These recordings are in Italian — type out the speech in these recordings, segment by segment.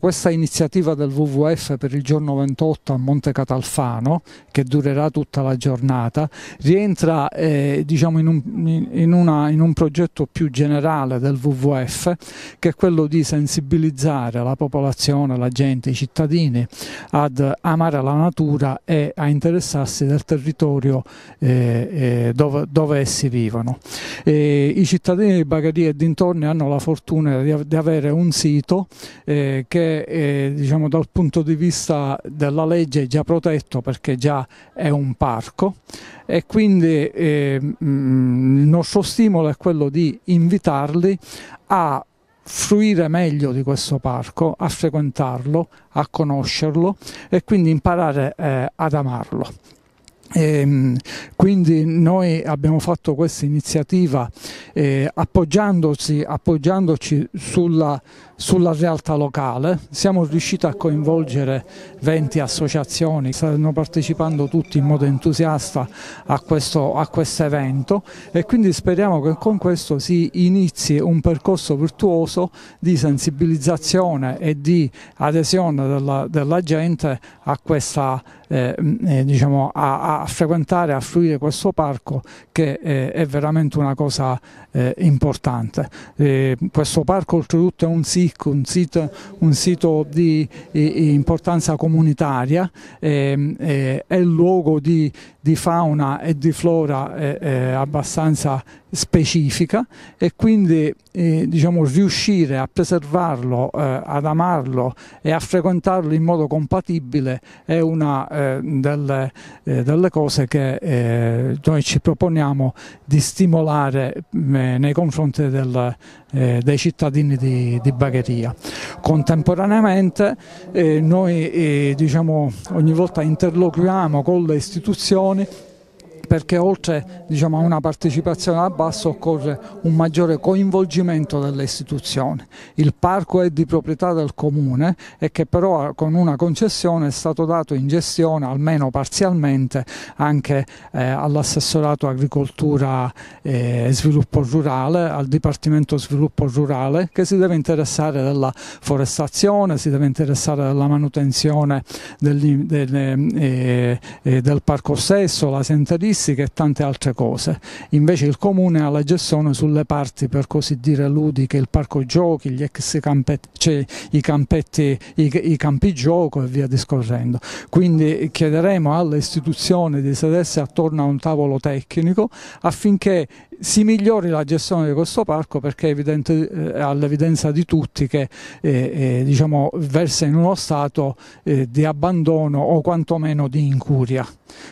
questa iniziativa del WWF per il giorno 28 a Monte Catalfano, che durerà tutta la giornata, rientra eh, diciamo in, un, in, una, in un progetto più generale del WWF, che è quello di sensibilizzare la popolazione, la gente, i cittadini ad amare la natura e a interessarsi del territorio eh, eh, dove, dove, essi vivono. E I cittadini di Bagheria e dintorni hanno la fortuna di, di avere un sito eh, che eh, diciamo, dal punto di vista della legge è già protetto perché già è un parco e quindi eh, mh, il nostro stimolo è quello di invitarli a fruire meglio di questo parco, a frequentarlo, a conoscerlo e quindi imparare eh, ad amarlo. E ehm, quindi noi abbiamo fatto questa iniziativa eh, appoggiandoci sulla, sulla, realtà locale, siamo riusciti a coinvolgere 20 associazioni, stanno partecipando tutti in modo entusiasta a questo, a questo evento e quindi speriamo che con questo si inizi un percorso virtuoso di sensibilizzazione e di adesione della, della gente a questa attività eh, eh, diciamo a, a, frequentare, a fruire questo parco che eh, è veramente una cosa eh, importante. Eh, questo parco oltretutto è un SIC, un sito, un sito di, di, importanza comunitaria, ehm, è il luogo di, di fauna e di flora abbastanza specifica e quindi eh, diciamo, riuscire a preservarlo, eh, ad amarlo e a frequentarlo in modo compatibile è una eh, delle, eh, delle, cose che eh, noi ci proponiamo di stimolare mm, eh, nei confronti del, dei cittadini di, di, Bagheria. Contemporaneamente noi diciamo, ogni volta interloquiamo con le istituzioni perché oltre diciamo, a una partecipazione a basso occorre un maggiore coinvolgimento delle istituzioni. Il parco è di proprietà del comune e che però con una concessione è stato dato in gestione almeno parzialmente anche eh, all'assessorato agricoltura e eh, sviluppo rurale, al Dipartimento sviluppo rurale che si deve interessare della forestazione, si deve interessare della manutenzione degli, delle, eh, eh, del parco stesso, la senteristica logistica e tante altre cose. Invece il comune ha la gestione sulle parti per così dire ludiche, il parco giochi, gli ex campetti, cioè i, campetti, i, i campi gioco e via discorrendo. Quindi chiederemo alle istituzioni di sedersi attorno a un tavolo tecnico affinché si migliori la gestione di questo parco perché è evidente, eh, all'evidenza di tutti che eh, eh, diciamo, versa in uno stato eh, di abbandono o quantomeno di incuria.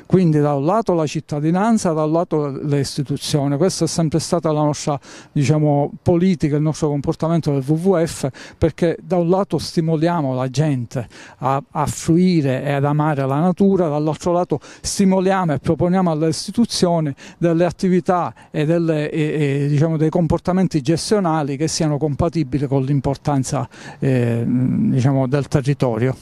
Quindi da un lato la cittadinanza, da un lato le istituzioni. Questa è sempre stata la nostra diciamo, politica, il nostro comportamento del WWF perché da un lato stimoliamo la gente a, a fruire e ad amare la natura, dall'altro lato stimoliamo e proponiamo alle istituzioni delle attività e delle delle, eh, diciamo, dei comportamenti gestionali che siano compatibili con l'importanza eh, diciamo, del territorio.